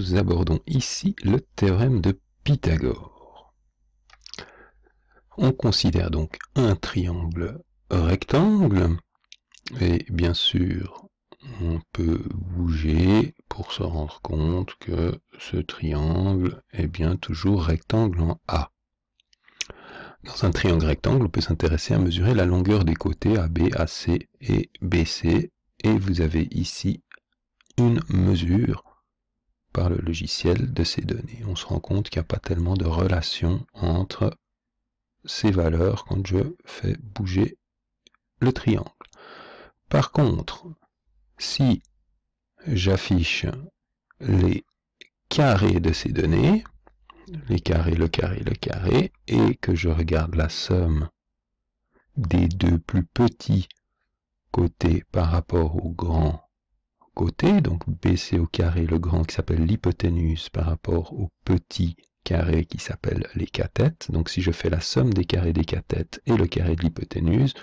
nous abordons ici le théorème de Pythagore. On considère donc un triangle rectangle, et bien sûr, on peut bouger pour se rendre compte que ce triangle est bien toujours rectangle en A. Dans un triangle rectangle, on peut s'intéresser à mesurer la longueur des côtés AB, AC et BC, et vous avez ici une mesure par le logiciel de ces données. On se rend compte qu'il n'y a pas tellement de relation entre ces valeurs quand je fais bouger le triangle. Par contre, si j'affiche les carrés de ces données, les carrés, le carré, le carré, et que je regarde la somme des deux plus petits côtés par rapport au grand côté, donc BC au carré, le grand qui s'appelle l'hypoténuse par rapport au petit carré qui s'appelle les cathètes. Donc si je fais la somme des carrés des cathètes et le carré de l'hypoténuse,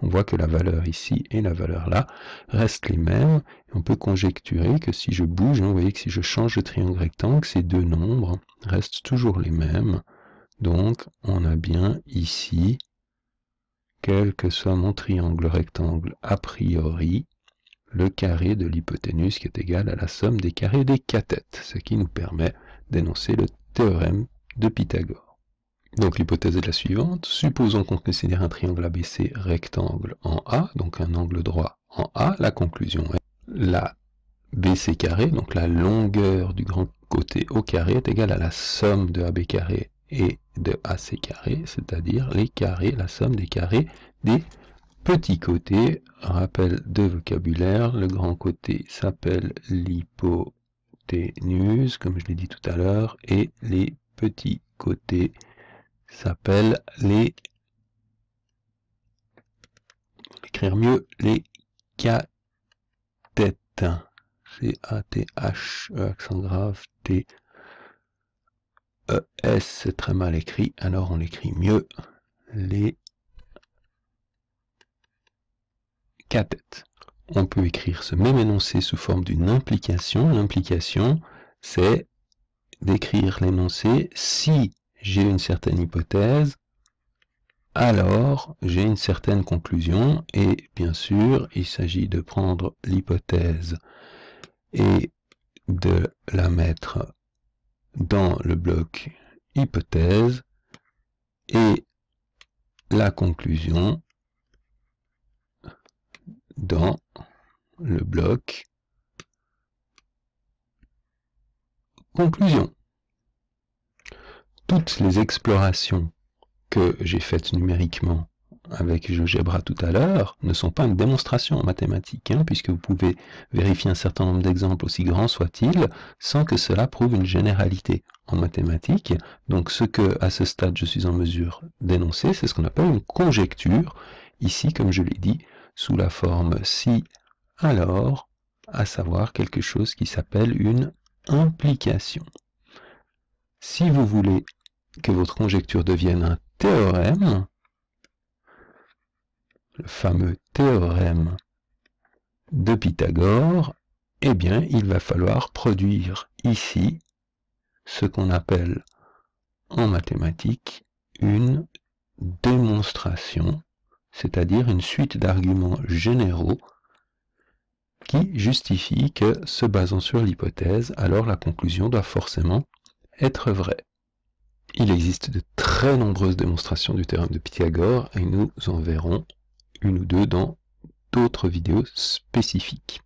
on voit que la valeur ici et la valeur là restent les mêmes. on peut conjecturer que si je bouge, hein, vous voyez que si je change de triangle rectangle, ces deux nombres restent toujours les mêmes. Donc on a bien ici, quel que soit mon triangle rectangle a priori, le carré de l'hypoténuse qui est égal à la somme des carrés des cathètes, ce qui nous permet d'énoncer le théorème de Pythagore. Donc l'hypothèse est la suivante. Supposons qu'on considère un triangle ABC rectangle en A, donc un angle droit en A. La conclusion est la BC carré, donc la longueur du grand côté au carré, est égale à la somme de AB carré et de AC carré, c'est-à-dire les carrés, la somme des carrés des Petit côté, rappel de vocabulaire, le grand côté s'appelle l'hypoténuse, comme je l'ai dit tout à l'heure, et les petits côtés s'appellent les, Écrire mieux, les cathètes. C-A-T-H, e, accent grave, T, E, S, c'est très mal écrit, alors on écrit mieux, les On peut écrire ce même énoncé sous forme d'une implication. L'implication, c'est d'écrire l'énoncé si j'ai une certaine hypothèse, alors j'ai une certaine conclusion et bien sûr il s'agit de prendre l'hypothèse et de la mettre dans le bloc hypothèse et la conclusion dans le bloc Conclusion. Toutes les explorations que j'ai faites numériquement avec GeoGebra tout à l'heure ne sont pas une démonstration en mathématiques, hein, puisque vous pouvez vérifier un certain nombre d'exemples, aussi grands soient-ils, sans que cela prouve une généralité en mathématiques. Donc ce que, à ce stade, je suis en mesure d'énoncer, c'est ce qu'on appelle une conjecture, ici, comme je l'ai dit, sous la forme si alors, à savoir quelque chose qui s'appelle une implication. Si vous voulez que votre conjecture devienne un théorème, le fameux théorème de Pythagore, eh bien, il va falloir produire ici ce qu'on appelle en mathématiques une démonstration c'est-à-dire une suite d'arguments généraux qui justifient que, se basant sur l'hypothèse, alors la conclusion doit forcément être vraie. Il existe de très nombreuses démonstrations du théorème de Pythagore et nous en verrons une ou deux dans d'autres vidéos spécifiques.